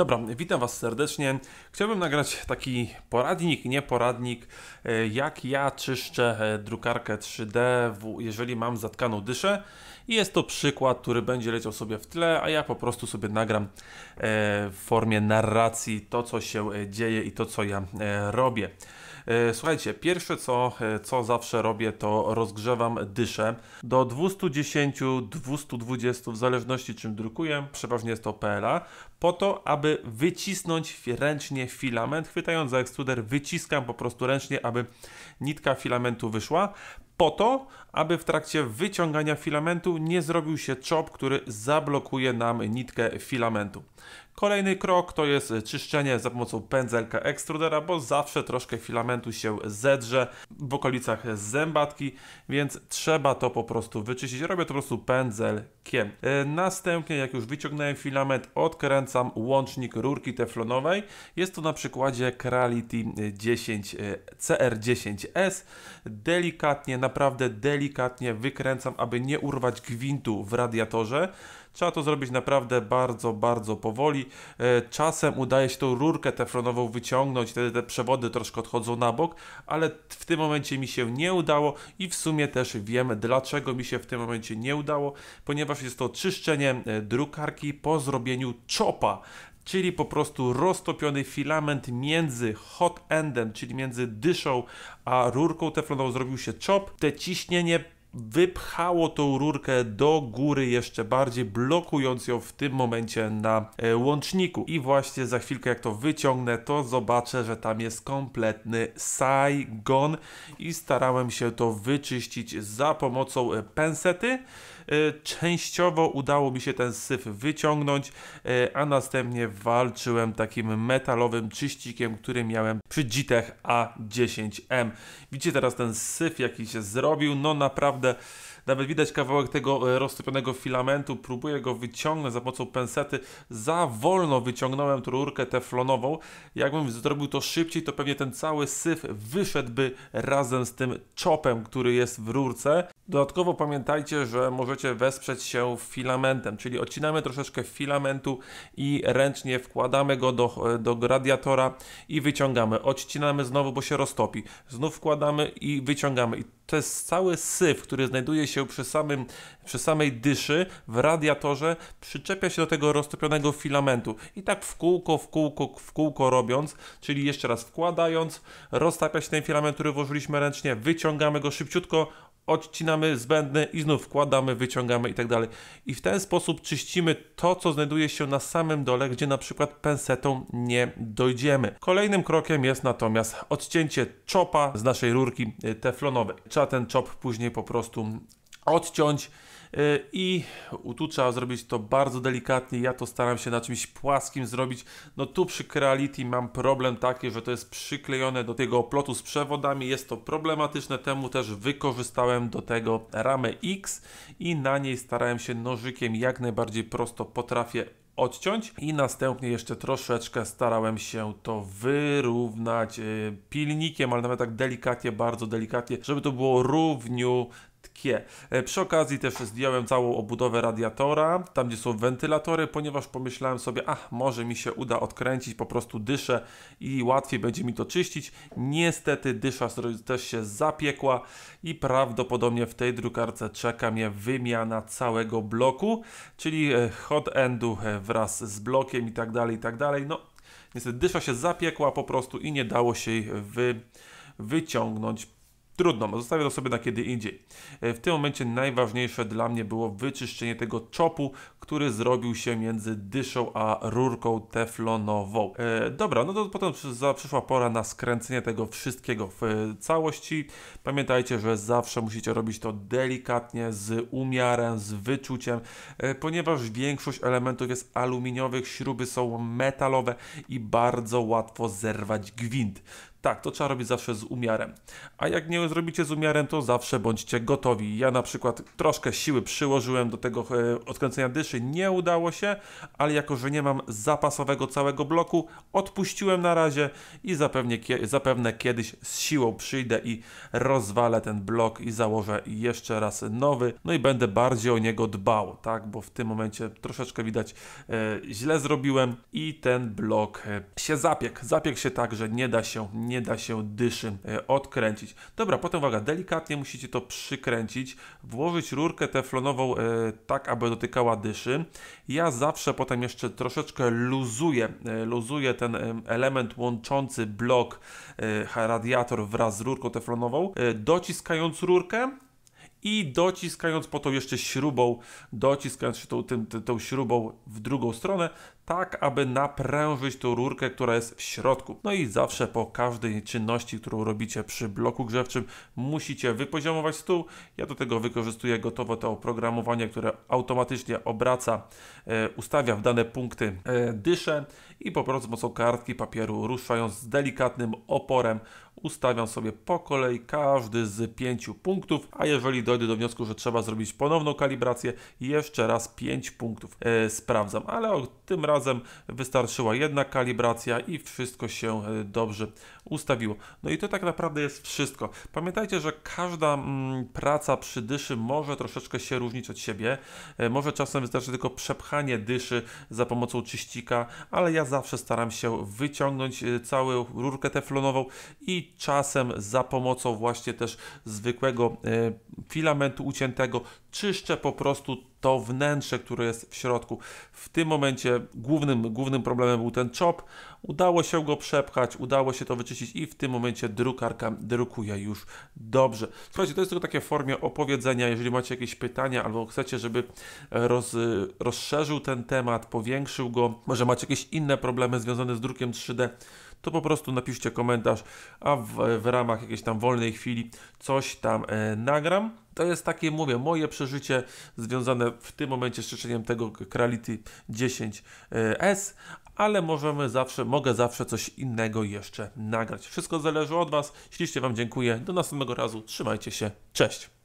Dobra, witam Was serdecznie. Chciałbym nagrać taki poradnik, nie poradnik, e, jak ja czyszczę e, drukarkę 3D, jeżeli mam zatkaną dyszę. I jest to przykład, który będzie leciał sobie w tle, a ja po prostu sobie nagram e, w formie narracji to, co się dzieje i to, co ja robię. E, słuchajcie, pierwsze co, e, co zawsze robię, to rozgrzewam dyszę do 210-220, w zależności czym drukuję, przeważnie jest to PLA, po to, aby wycisnąć ręcznie filament. Chwytając za ekstruder, wyciskam po prostu ręcznie, aby nitka filamentu wyszła po to, aby w trakcie wyciągania filamentu nie zrobił się czop, który zablokuje nam nitkę filamentu. Kolejny krok to jest czyszczenie za pomocą pędzelka ekstrudera, bo zawsze troszkę filamentu się zedrze w okolicach zębatki, więc trzeba to po prostu wyczyścić. Robię to po prostu pędzelkiem. E, następnie jak już wyciągnąłem filament, odkręcam łącznik rurki teflonowej. Jest to na przykładzie Creality 10 CR10S. Delikatnie, naprawdę delikatnie wykręcam, aby nie urwać gwintu w radiatorze. Trzeba to zrobić naprawdę bardzo, bardzo powoli. E, czasem udaje się tą rurkę teflonową wyciągnąć, wtedy te przewody troszkę odchodzą na bok, ale w tym momencie mi się nie udało i w sumie też wiem, dlaczego mi się w tym momencie nie udało, ponieważ jest to czyszczenie e, drukarki po zrobieniu chopa czyli po prostu roztopiony filament między hot endem, czyli między dyszą a rurką teflonową zrobił się chop. Te ciśnienie wypchało tą rurkę do góry jeszcze bardziej, blokując ją w tym momencie na e, łączniku. I właśnie za chwilkę jak to wyciągnę, to zobaczę, że tam jest kompletny Saigon i starałem się to wyczyścić za pomocą e, pensety. E, częściowo udało mi się ten syf wyciągnąć, e, a następnie walczyłem takim metalowym czyścikiem, który miałem przy Gitech A10M. Widzicie teraz ten syf, jaki się zrobił? No naprawdę... Nawet widać kawałek tego e, roztopionego filamentu. Próbuję go wyciągnąć za pomocą pensety. Za wolno wyciągnąłem tą rurkę teflonową. Jakbym zrobił to szybciej, to pewnie ten cały syf wyszedłby razem z tym czopem, który jest w rurce. Dodatkowo pamiętajcie, że możecie wesprzeć się filamentem, czyli odcinamy troszeczkę filamentu i ręcznie wkładamy go do, do radiatora i wyciągamy. Odcinamy znowu, bo się roztopi. Znów wkładamy i wyciągamy. I to jest cały syf, który znajduje się przy, samym, przy samej dyszy w radiatorze, przyczepia się do tego roztopionego filamentu. I tak w kółko, w kółko, w kółko robiąc, czyli jeszcze raz wkładając, roztapia się ten filament, który włożyliśmy ręcznie, wyciągamy go szybciutko, odcinamy zbędne i znów wkładamy, wyciągamy i tak dalej. I w ten sposób czyścimy to, co znajduje się na samym dole, gdzie na przykład pensetą nie dojdziemy. Kolejnym krokiem jest natomiast odcięcie chopa z naszej rurki y, teflonowej. Trzeba ten chop później po prostu odciąć y, i tu trzeba zrobić to bardzo delikatnie, ja to staram się na czymś płaskim zrobić, no tu przy Creality mam problem taki, że to jest przyklejone do tego oplotu z przewodami, jest to problematyczne, temu też wykorzystałem do tego ramę X i na niej starałem się nożykiem jak najbardziej prosto potrafię odciąć i następnie jeszcze troszeczkę starałem się to wyrównać y, pilnikiem, ale nawet tak delikatnie, bardzo delikatnie, żeby to było równiu Tkie. E, przy okazji też zdjąłem całą obudowę radiatora, tam gdzie są wentylatory, ponieważ pomyślałem sobie, ach, może mi się uda odkręcić po prostu dyszę i łatwiej będzie mi to czyścić. Niestety dysza też się zapiekła i prawdopodobnie w tej drukarce czeka mnie wymiana całego bloku, czyli e, hot endu e, wraz z blokiem i tak dalej, i tak dalej. No, niestety dysza się zapiekła po prostu i nie dało się jej wy, wyciągnąć. Trudno, zostawię to sobie na kiedy indziej. E, w tym momencie najważniejsze dla mnie było wyczyszczenie tego czopu, który zrobił się między dyszą a rurką teflonową. E, dobra, no to potem przyszła pora na skręcenie tego wszystkiego w e, całości. Pamiętajcie, że zawsze musicie robić to delikatnie, z umiarem, z wyczuciem, e, ponieważ większość elementów jest aluminiowych, śruby są metalowe i bardzo łatwo zerwać gwint. Tak, to trzeba robić zawsze z umiarem. A jak nie zrobicie z umiarem, to zawsze bądźcie gotowi. Ja na przykład troszkę siły przyłożyłem do tego e, odkręcenia dyszy, nie udało się, ale jako, że nie mam zapasowego całego bloku, odpuściłem na razie i zapewne, zapewne kiedyś z siłą przyjdę i rozwalę ten blok i założę jeszcze raz nowy, no i będę bardziej o niego dbał, tak, bo w tym momencie troszeczkę widać e, źle zrobiłem i ten blok e, się zapiekł. Zapiekł się tak, że nie da się nie da się dyszy e, odkręcić. Dobra, potem uwaga, delikatnie musicie to przykręcić, włożyć rurkę teflonową e, tak, aby dotykała dyszy. Ja zawsze potem jeszcze troszeczkę luzuję, e, luzuję ten element łączący blok radiator wraz z rurką teflonową, dociskając rurkę i dociskając po to jeszcze śrubą, dociskając się tą, tym, tą śrubą w drugą stronę, tak aby naprężyć tą rurkę, która jest w środku. No i zawsze po każdej czynności, którą robicie przy bloku grzewczym, musicie wypoziomować stół. Ja do tego wykorzystuję gotowo to oprogramowanie, które automatycznie obraca, e, ustawia w dane punkty e, dysze i po prostu mocą kartki papieru ruszając z delikatnym oporem ustawiam sobie po kolei każdy z pięciu punktów, a jeżeli dojdę do wniosku, że trzeba zrobić ponowną kalibrację, jeszcze raz pięć punktów e, sprawdzam, ale o tym razem razem wystarczyła jedna kalibracja i wszystko się e, dobrze ustawiło. No i to tak naprawdę jest wszystko. Pamiętajcie, że każda mm, praca przy dyszy może troszeczkę się różnić od siebie. E, może czasem wystarczy tylko przepchanie dyszy za pomocą czyścika, ale ja zawsze staram się wyciągnąć e, całą rurkę teflonową i czasem za pomocą właśnie też zwykłego filamentu uciętego czyszczę po prostu to wnętrze, które jest w środku. W tym momencie głównym, głównym problemem był ten chop. Udało się go przepchać, udało się to wyczyścić i w tym momencie drukarka drukuje już dobrze. Słuchajcie, to jest tylko takie w formie opowiedzenia. Jeżeli macie jakieś pytania albo chcecie, żeby e, roz, e, rozszerzył ten temat, powiększył go, może macie jakieś inne problemy związane z drukiem 3D, to po prostu napiszcie komentarz, a w, w ramach jakiejś tam wolnej chwili coś tam e, nagram to jest takie, mówię, moje przeżycie związane w tym momencie z czyszczeniem tego Creality 10S, ale możemy zawsze, mogę zawsze coś innego jeszcze nagrać. Wszystko zależy od Was. Ślicznie Wam dziękuję. Do następnego razu. Trzymajcie się. Cześć.